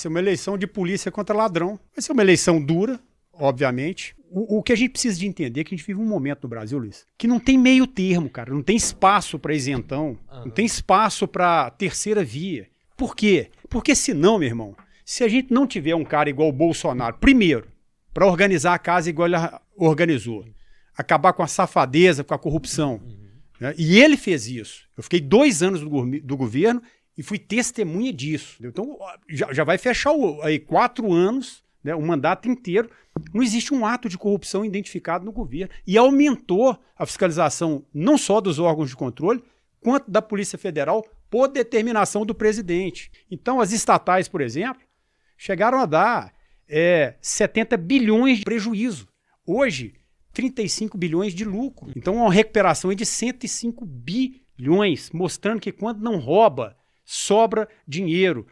ser uma eleição de polícia contra ladrão. Vai ser uma eleição dura, obviamente. O, o, que a gente precisa de entender é que a gente vive um momento no Brasil, Luiz, que não tem meio termo, cara. Não tem espaço para isentão, uhum. não tem espaço para terceira via. Por quê? Porque senão, meu irmão, se a gente não tiver um cara igual o Bolsonaro, primeiro, para organizar a casa igual ele organizou, acabar com a safadeza, com a corrupção. Uhum. Né? E ele fez isso. Eu fiquei dois anos do, do governo e fui testemunha disso. Então, já, já vai fechar o, aí quatro anos, né, o mandato inteiro. Não existe um ato de corrupção identificado no governo. E aumentou a fiscalização não só dos órgãos de controle, quanto da Polícia Federal por determinação do presidente. Então, as estatais, por exemplo, chegaram a dar é, 70 bilhões de prejuízo. Hoje, 35 bilhões de lucro. Então, é uma recuperação é de 105 bilhões, mostrando que quando não rouba sobra dinheiro.